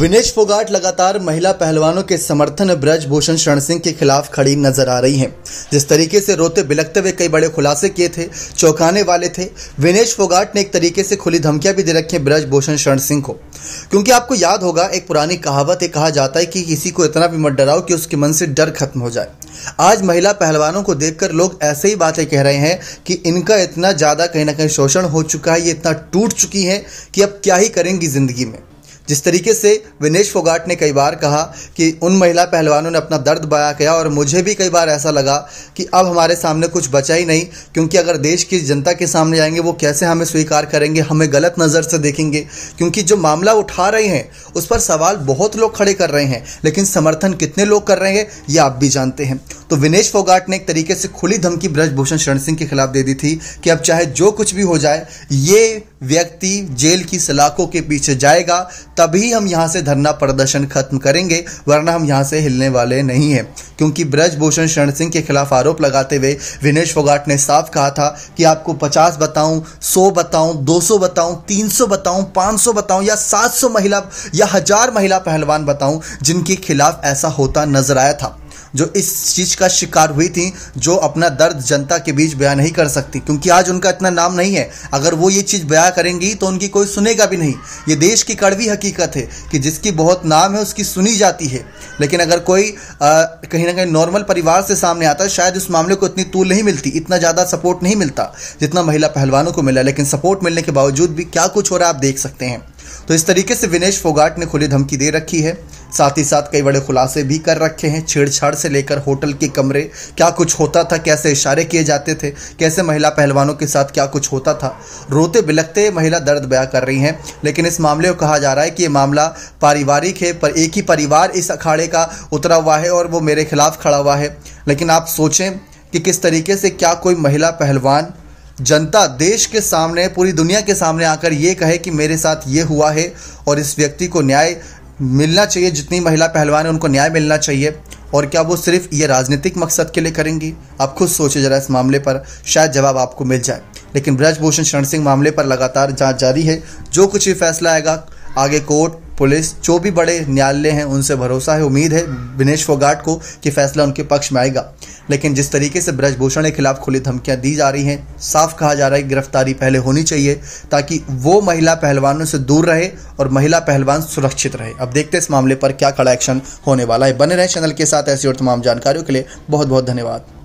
विनेश फोगाट लगातार महिला पहलवानों के समर्थन में ब्रजभूषण शरण सिंह के खिलाफ खड़ी नजर आ रही हैं जिस तरीके से रोते बिलकते हुए कई बड़े खुलासे किए थे चौंकाने वाले थे विनेश फोगाट ने एक तरीके से खुली धमकियां भी दे रखी है ब्रजभूषण शरण सिंह को क्योंकि आपको याद होगा एक पुरानी कहावत यह कहा जाता है कि किसी को इतना भी मत डराओ कि उसके मन से डर खत्म हो जाए आज महिला पहलवानों को देखकर लोग ऐसे ही बातें कह रहे हैं कि इनका इतना ज़्यादा कहीं ना कहीं शोषण हो चुका है ये इतना टूट चुकी है कि अब क्या ही करेंगी ज़िंदगी में जिस तरीके से विनेश फोगाट ने कई बार कहा कि उन महिला पहलवानों ने अपना दर्द बयां किया और मुझे भी कई बार ऐसा लगा कि अब हमारे सामने कुछ बचा ही नहीं क्योंकि अगर देश की जनता के सामने आएंगे वो कैसे हमें स्वीकार करेंगे हमें गलत नज़र से देखेंगे क्योंकि जो मामला उठा रहे हैं उस पर सवाल बहुत लोग खड़े कर रहे हैं लेकिन समर्थन कितने लोग कर रहे हैं ये आप भी जानते हैं तो विनेश फोगाट ने एक तरीके से खुली धमकी ब्रजभूषण शरण सिंह के खिलाफ दे दी थी कि अब चाहे जो कुछ भी हो जाए ये व्यक्ति जेल की सलाखों के पीछे जाएगा तभी हम यहाँ से धरना प्रदर्शन खत्म करेंगे वरना हम यहाँ से हिलने वाले नहीं हैं क्योंकि ब्रजभूषण शरण सिंह के खिलाफ आरोप लगाते हुए विनेश फोगाट ने साफ कहा था कि आपको बताऊँ बताऊं सौ बताऊं तीन बताऊं बताऊँ बताऊं सौ बताऊं या सात सौ महिला या हजार महिला पहलवान बताऊं जिनके खिलाफ ऐसा होता नजर आया था जो इस चीज़ का शिकार हुई थी जो अपना दर्द जनता के बीच बयान नहीं कर सकती क्योंकि आज उनका इतना नाम नहीं है अगर वो ये चीज़ बयां करेंगी तो उनकी कोई सुनेगा भी नहीं ये देश की कड़वी हकीकत है कि जिसकी बहुत नाम है उसकी सुनी जाती है लेकिन अगर कोई कहीं ना कहीं नॉर्मल परिवार से सामने आता है शायद उस मामले को इतनी तूल नहीं मिलती इतना ज़्यादा सपोर्ट नहीं मिलता जितना महिला पहलवानों को मिला लेकिन सपोर्ट मिलने के बावजूद भी क्या कुछ हो रहा है आप देख सकते हैं तो इस तरीके से विनेश फोगाट ने खुली धमकी दे रखी है साथ ही साथ कई बड़े खुलासे भी कर रखे हैं छेड़छाड़ से लेकर होटल के कमरे क्या कुछ होता था कैसे इशारे किए जाते थे कैसे महिला पहलवानों के साथ क्या कुछ होता था रोते बिलखते महिला दर्द बया कर रही हैं लेकिन इस मामले को कहा जा रहा है कि ये मामला पारिवारिक है पर एक ही परिवार इस अखाड़े का उतरा हुआ है और वो मेरे खिलाफ खड़ा हुआ है लेकिन आप सोचें कि किस तरीके से क्या कोई महिला पहलवान जनता देश के सामने पूरी दुनिया के सामने आकर ये कहे कि मेरे साथ ये हुआ है और इस व्यक्ति को न्याय मिलना चाहिए जितनी महिला पहलवान है उनको न्याय मिलना चाहिए और क्या वो सिर्फ ये राजनीतिक मकसद के लिए करेंगी आप खुद सोचे जरा इस मामले पर शायद जवाब आपको मिल जाए लेकिन ब्रजभूषण शरण सिंह मामले पर लगातार जांच जारी है जो कुछ भी फैसला आएगा आगे कोर्ट पुलिस जो भी बड़े न्यायालय हैं उनसे भरोसा है उम्मीद है विनेश फोगाट को कि फैसला उनके पक्ष में आएगा लेकिन जिस तरीके से ब्रजभूषण के खिलाफ खुली धमकियां दी जा रही हैं साफ कहा जा रहा है गिरफ्तारी पहले होनी चाहिए ताकि वो महिला पहलवानों से दूर रहे और महिला पहलवान सुरक्षित रहे अब देखते इस मामले पर क्या कड़ा एक्शन होने वाला है बने रहे चैनल के साथ ऐसी और तमाम जानकारियों के लिए बहुत बहुत धन्यवाद